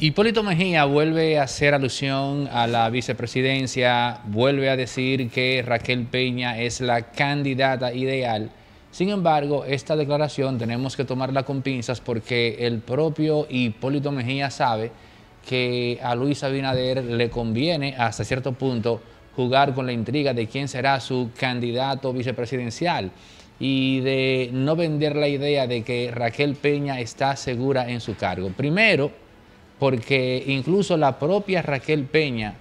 Hipólito Mejía vuelve a hacer alusión a la vicepresidencia, vuelve a decir que Raquel Peña es la candidata ideal. Sin embargo, esta declaración tenemos que tomarla con pinzas porque el propio Hipólito Mejía sabe que a Luis Abinader le conviene hasta cierto punto jugar con la intriga de quién será su candidato vicepresidencial y de no vender la idea de que Raquel Peña está segura en su cargo. Primero, porque incluso la propia Raquel Peña,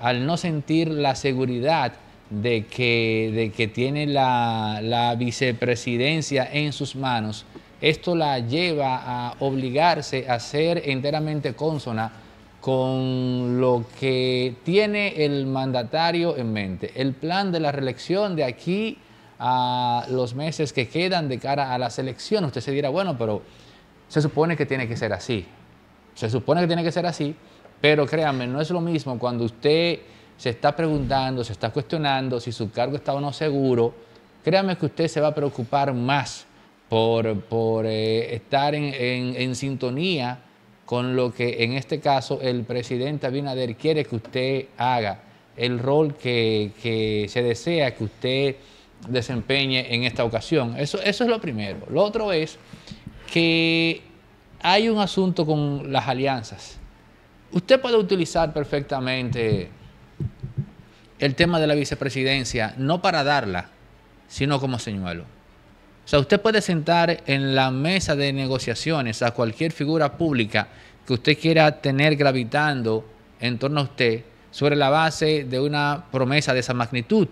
al no sentir la seguridad de que, tiene la, vicepresidencia en sus manos, esto la lleva a obligarse a ser enteramente consona con lo que tiene el mandatario en mente, el plan de la reelección de aquí a los meses que quedan de cara a las elecciones. Usted se dirá, bueno, pero se supone que tiene que ser así. Se supone que tiene que ser así, pero créanme, no es lo mismo cuando usted se está preguntando, se está cuestionando si su cargo está o no seguro. Créanme que usted se va a preocupar más por, eh, estar en, sintonía con lo que en este caso el presidente Abinader quiere que usted haga, el rol que, se desea que usted desempeñe en esta ocasión. Eso, eso es lo primero. Lo otro es que hay un asunto con las alianzas. Usted puede utilizar perfectamente el tema de la vicepresidencia, no para darla, sino como señuelo. O sea, usted puede sentar en la mesa de negociaciones a cualquier figura pública que usted quiera tener gravitando en torno a usted sobre la base de una promesa de esa magnitud.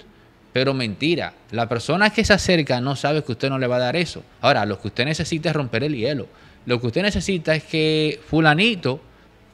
Pero mentira, la persona que se acerca no sabe que usted no le va a dar eso. Ahora, lo que usted necesita es romper el hielo. Lo que usted necesita es que fulanito,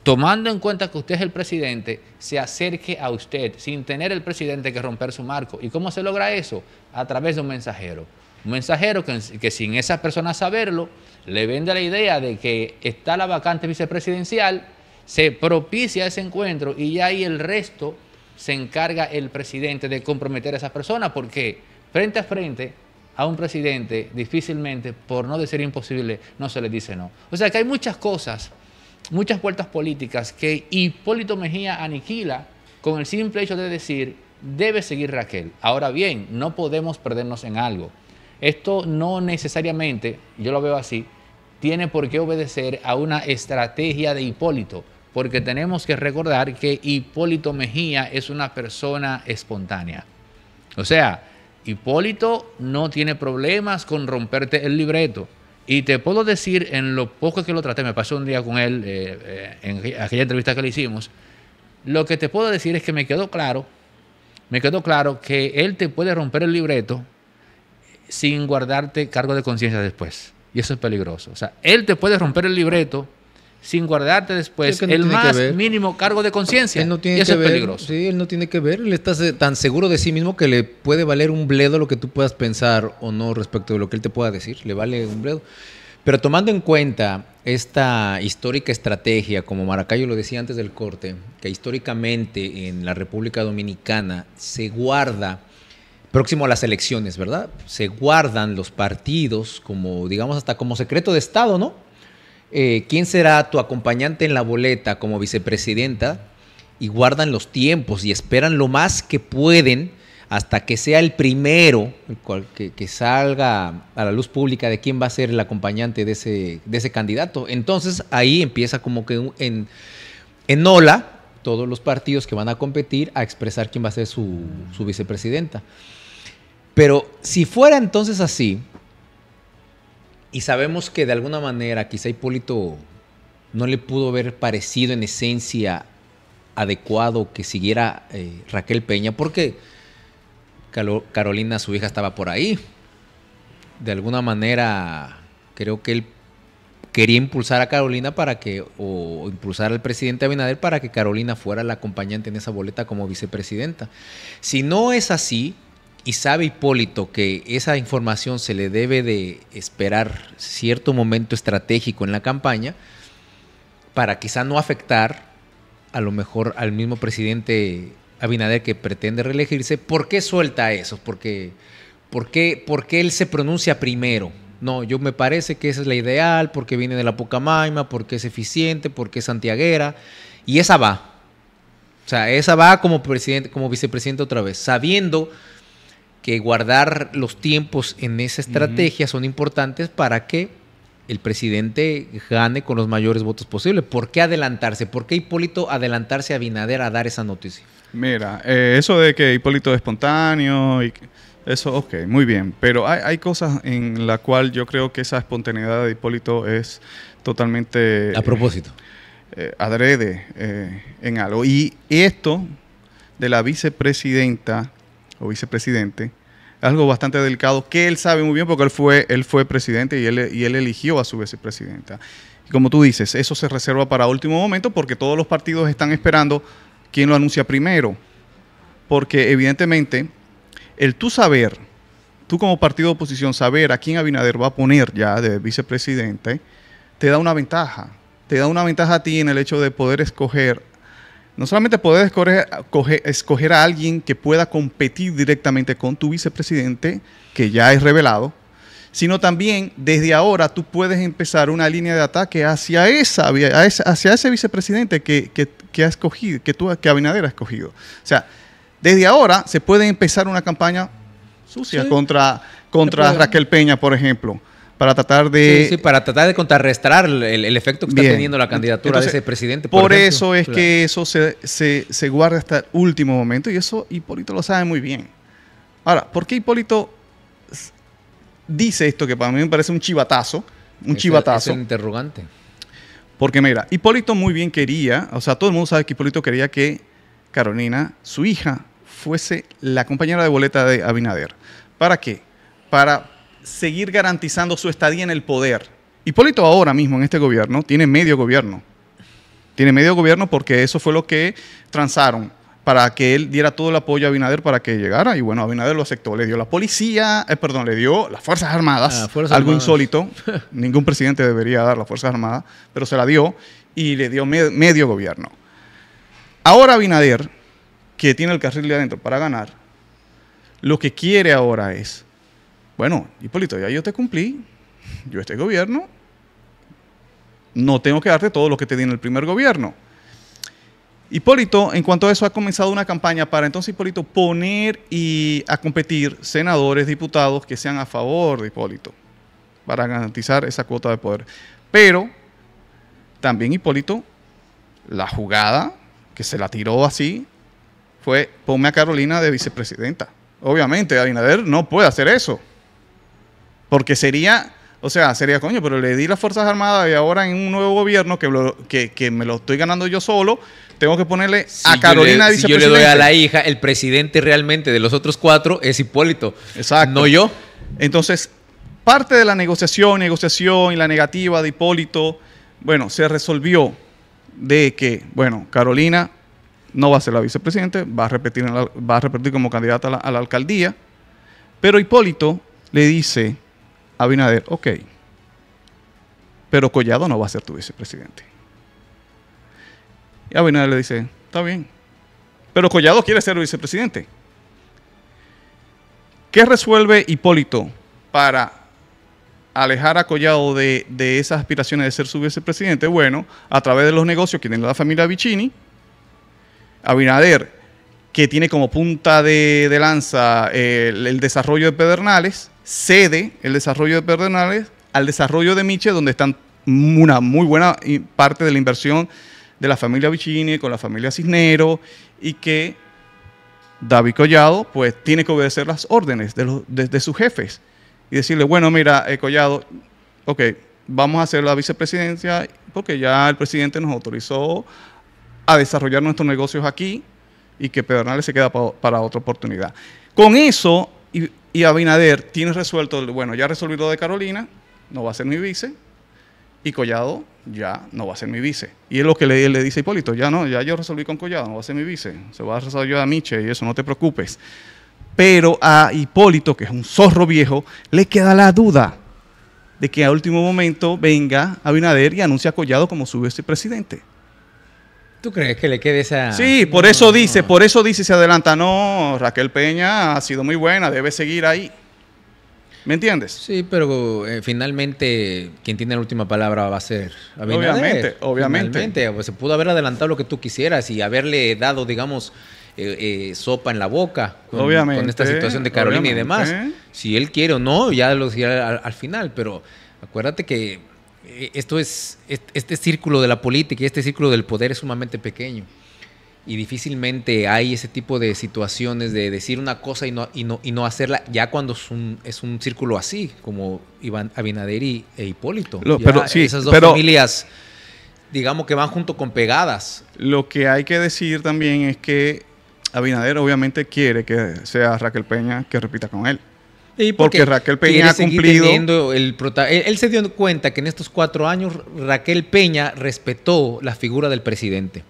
tomando en cuenta que usted es el presidente, se acerque a usted sin tener el presidente que romper su marco. ¿Y cómo se logra eso? A través de un mensajero. Un mensajero que, sin esa persona saberlo, le vende la idea de que está la vacante vicepresidencial, se propicia ese encuentro y ya ahí el resto se encarga el presidente de comprometer a esa persona porque frente a frente a un presidente difícilmente, por no decir imposible, no se le dice no. O sea que hay muchas cosas, muchas puertas políticas que Hipólito Mejía aniquila con el simple hecho de decir, debe seguir Raquel. Ahora bien, no podemos perdernos en algo. Esto no necesariamente, yo lo veo así, tiene por qué obedecer a una estrategia de Hipólito, porque tenemos que recordar que Hipólito Mejía es una persona espontánea. O sea, Hipólito no tiene problemas con romperte el libreto. Y te puedo decir, en lo poco que lo traté, me pasó un día con él, eh, eh, en aquella entrevista que le hicimos, lo que te puedo decir es que me quedó claro, me quedó claro que él te puede romper el libreto sin guardarte cargo de conciencia después. Y eso es peligroso. O sea, él te puede romper el libreto sin guardarte después el más mínimo cargo de conciencia. Él no tiene que ver, Sí, él no tiene que ver. Él está tan seguro de sí mismo que le puede valer un bledo lo que tú puedas pensar o no respecto de lo que él te pueda decir. Le vale un bledo. Pero tomando en cuenta esta histórica estrategia, como Maracayo lo decía antes del corte, que históricamente en la República Dominicana se guarda próximo a las elecciones, ¿verdad? Se guardan los partidos como, digamos, hasta como secreto de Estado, ¿no? Eh, quién será tu acompañante en la boleta como vicepresidenta y guardan los tiempos y esperan lo más que pueden hasta que sea el primero que, que, salga a la luz pública de quién va a ser el acompañante de ese, candidato. Entonces ahí empieza como que en, en ola todos los partidos que van a competir a expresar quién va a ser su, su vicepresidenta. Pero si fuera entonces así, y sabemos que de alguna manera quizá Hipólito no le pudo haber parecido en esencia adecuado que siguiera eh, Raquel Peña porque Carolina, su hija, estaba por ahí. De alguna manera creo que él quería impulsar a Carolina para que, o impulsar al presidente Abinader para que Carolina fuera la acompañante en esa boleta como vicepresidenta. Si no es así, y sabe Hipólito que esa información se le debe de esperar cierto momento estratégico en la campaña para quizá no afectar a lo mejor al mismo presidente Abinader que pretende reelegirse, ¿por qué suelta eso? Porque, ¿por, qué, ¿Por él se pronuncia primero? No, yo me parece que esa es la ideal, porque viene de la Pucamaima, porque es eficiente, porque es santiaguera, y esa va. O sea, esa va como, presidente, como vicepresidente otra vez, sabiendo que guardar los tiempos en esa estrategia son importantes para que el presidente gane con los mayores votos posibles. ¿Por qué adelantarse? ¿Por qué Hipólito adelantarse a Binader a dar esa noticia? Mira, eh, eso de que Hipólito es espontáneo y eso, ok, muy bien. Pero hay, cosas en la cual yo creo que esa espontaneidad de Hipólito es totalmente... A propósito. Eh, eh, adrede en algo. Y esto de la vicepresidenta o vicepresidente algo bastante delicado que él sabe muy bien porque él fue, él fue presidente y él, y él eligió a su vicepresidenta. Y como tú dices, eso se reserva para último momento porque todos los partidos están esperando quién lo anuncia primero. Porque evidentemente, el tú saber, tú como partido de oposición, saber a quién Abinader va a poner ya de vicepresidente, te da una ventaja. Te da una ventaja a ti en el hecho de poder escoger no solamente poder escoger, a alguien que pueda competir directamente con tu vicepresidente, que ya es revelado, sino también desde ahora tú puedes empezar una línea de ataque hacia, esa, hacia ese vicepresidente que, que, ha escogido, que, tú, Abinader ha escogido. O sea, desde ahora se puede empezar una campaña sucia contra, contra Raquel Peña, por ejemplo para tratar de... para tratar de contrarrestar el, efecto que está teniendo la candidatura de ese presidente. Por, eso es que eso se, guarda hasta el último momento y eso Hipólito lo sabe muy bien. Ahora, ¿por qué Hipólito dice esto que para mí me parece un chivatazo? Un chivatazo. interrogante. Porque mira, Hipólito muy bien quería, o sea, todo el mundo sabe que Hipólito quería que Carolina, su hija, fuese la compañera de boleta de Abinader. ¿Para qué? Para seguir garantizando su estadía en el poder. Hipólito ahora mismo en este gobierno tiene medio gobierno. Tiene medio gobierno porque eso fue lo que transaron para que él diera todo el apoyo a Abinader para que llegara. Y bueno, Abinader lo aceptó. Le dio la policía, eh, perdón, le dio las Fuerzas Armadas. Ah, algo insólito. Ningún presidente debería dar las Fuerzas Armadas, pero se la dio y le dio medio gobierno. Ahora Abinader, que tiene el carril de adentro para ganar, lo que quiere ahora es bueno, Hipólito, ya yo te cumplí, yo este gobierno, no tengo que darte todo lo que te di en el primer gobierno. Hipólito, en cuanto a eso, ha comenzado una campaña para entonces Hipólito poner y a competir senadores, diputados que sean a favor de Hipólito, para garantizar esa cuota de poder. Pero también Hipólito, la jugada que se la tiró así fue ponme a Carolina de vicepresidenta. Obviamente, Abinader no puede hacer eso. Porque sería, o sea, sería coño, pero le di las Fuerzas Armadas y ahora en un nuevo gobierno que, me lo estoy ganando yo solo, tengo que ponerle a Carolina yo si yo le doy a la hija, el presidente realmente de los otros cuatro es Hipólito. Exacto. No yo. Entonces, parte de la negociación, negociación y la negativa de Hipólito, bueno, se resolvió de que, bueno, Carolina no va a ser la vicepresidente, va a repetir, va a repetir como candidata a la alcaldía, pero Hipólito le dice Abinader, ok, pero Collado no va a ser tu vicepresidente. Y Abinader le dice, está bien, pero Collado quiere ser vicepresidente. ¿Qué resuelve Hipólito para alejar a Collado de, esas aspiraciones de ser su vicepresidente? Bueno, a través de los negocios que tiene la familia Vicini, Abinader, que tiene como punta de, lanza eh, el desarrollo de Pedernales, cede el desarrollo de Pedernales al desarrollo de Miche, donde están una muy buena parte de la inversión de la familia Vicini con la familia Cisnero y que David Collado pues tiene que obedecer las órdenes de, sus jefes y decirle, bueno, mira, eh, Collado, ok, vamos a hacer la vicepresidencia porque ya el presidente nos autorizó a desarrollar nuestros negocios aquí y que Pedernales se queda para otra oportunidad. Con eso y, Abinader tiene resuelto, bueno, ya resolví lo de Carolina, no va a ser mi vice, y Collado ya no va a ser mi vice. Y es lo que le, le dice Hipólito, ya no, ya yo resolví con Collado, no va a ser mi vice, se va a resolver yo a Miche y eso, no te preocupes. Pero a Hipólito, que es un zorro viejo, le queda la duda de que a último momento venga Abinader y anuncie a Collado como su vicepresidente. ¿Tú crees que le quede esa.? Sí, por eso dice, por eso dice se adelanta. No, Raquel Peña ha sido muy buena, debe seguir ahí. ¿Me entiendes? Sí, pero eh, finalmente quien tiene la última palabra va a ser Abinader. Obviamente, obviamente. pues, se pudo haber adelantado lo que tú quisieras y haberle dado, digamos, eh, eh, sopa en la boca con, esta situación de Carolina y demás. Si él quiere o no, ya lo dirá al final, pero acuérdate que eh, esto es, este círculo de la política y este círculo del poder es sumamente pequeño. Y difícilmente hay ese tipo de situaciones de decir una cosa y no, y no, y no hacerla, ya cuando es un, es un círculo así, como Iván Abinader y, e Hipólito. esas dos pero, familias, digamos que van junto con pegadas. Lo que hay que decir también es que Abinader obviamente quiere que sea Raquel Peña que repita con él porque, Raquel Peña ha cumplido. El él, se dio cuenta que en estos cuatro años Raquel Peña respetó la figura del presidente.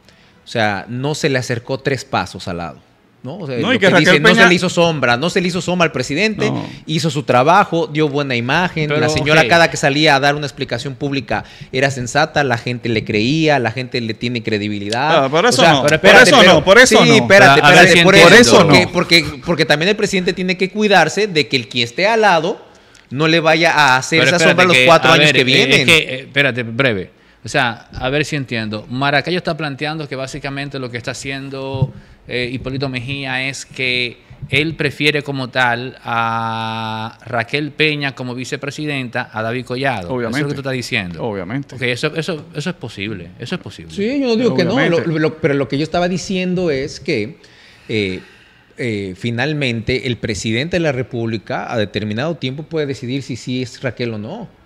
O sea, no se le acercó tres pasos al lado. ¿no? que no se le hizo sombra, no se le hizo sombra al presidente, hizo su trabajo, dio buena imagen, la señora cada que salía a dar una explicación pública era sensata, la gente le creía, la gente le tiene credibilidad. por eso, no. por eso no, por eso no. Espérate, espérate, por, eso, porque, Porque, también el presidente tiene que cuidarse de que el que esté al lado no le vaya a hacer esa sombra los cuatro años que eh, vienen. Eh, espérate, breve. O sea, a ver si entiendo. Maracayo está planteando que básicamente lo que está haciendo eh, Hipólito Mejía es que él prefiere como tal a Raquel Peña como vicepresidenta a David Collado. Obviamente. Eso es lo que tú estás diciendo. Obviamente. eso, eso, es posible. Eso es posible. Sí, yo no digo que no. pero lo que yo estaba diciendo es que eh, eh, finalmente el presidente de la República a determinado tiempo puede decidir si sí es Raquel o no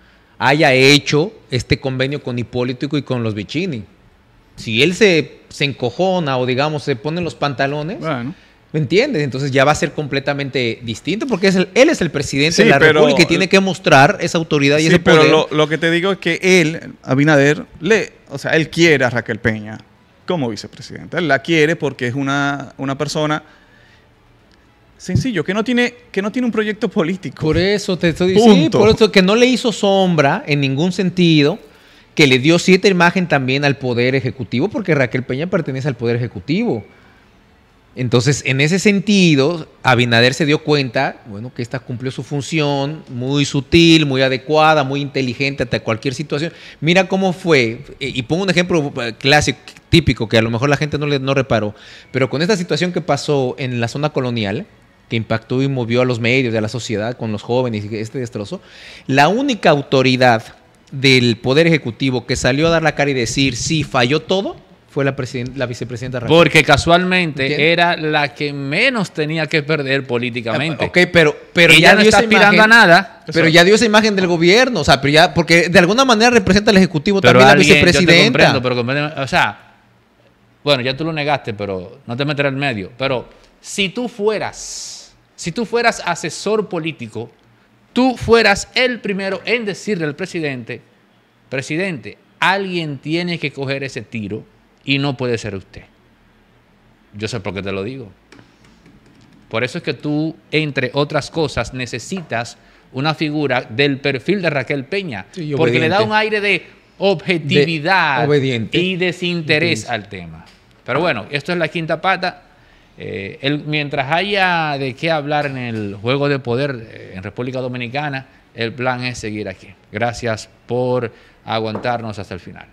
haya hecho este convenio con Hipólito y con los Bicini. Si él se, encojona o digamos se pone los pantalones, ¿me entiendes? Entonces ya va a ser completamente distinto porque es él es el presidente de la República y tiene que mostrar esa autoridad y ese poder. Pero lo, que te digo es que él, Abinader, le, o sea, él quiere a Raquel Peña como vicepresidenta. Él la quiere porque es una, una persona sencillo, que no tiene, que no tiene un proyecto político. Por eso te estoy diciendo, por eso que no le hizo sombra en ningún sentido, que le dio cierta imagen también al poder ejecutivo, porque Raquel Peña pertenece al poder ejecutivo. Entonces, en ese sentido, Abinader se dio cuenta, bueno, que esta cumplió su función muy sutil, muy adecuada, muy inteligente hasta cualquier situación. Mira cómo fue, eh, y pongo un ejemplo eh, clásico, típico, que a lo mejor la gente no, le, no reparó, pero con esta situación que pasó en la zona colonial, que impactó y movió a los medios, a la sociedad, con los jóvenes, y este destrozo, la única autoridad del Poder Ejecutivo que salió a dar la cara y decir, sí, falló todo, fue la, vicepresidenta Raquel. Porque casualmente era la que menos tenía que perder políticamente. Ah, ok, pero, pero ya no está mirando a nada. Pero ya dio esa imagen del gobierno, o porque de alguna manera representa al Ejecutivo también la vicepresidenta. o sea, bueno, ya tú lo negaste, pero no te meteré en medio, pero si tú fueras, si tú fueras asesor político, tú fueras el primero en decirle al presidente, presidente, alguien tiene que coger ese tiro y no puede ser usted. Yo sé por qué te lo digo. Por eso es que tú, entre otras cosas, necesitas una figura del perfil de Raquel Peña, porque le da un aire de objetividad y desinterés al tema. Pero bueno, esto es la quinta pata. Eh, mientras haya de qué hablar en el juego de poder eh, en República Dominicana, el plan es seguir aquí. Gracias por aguantarnos hasta el final.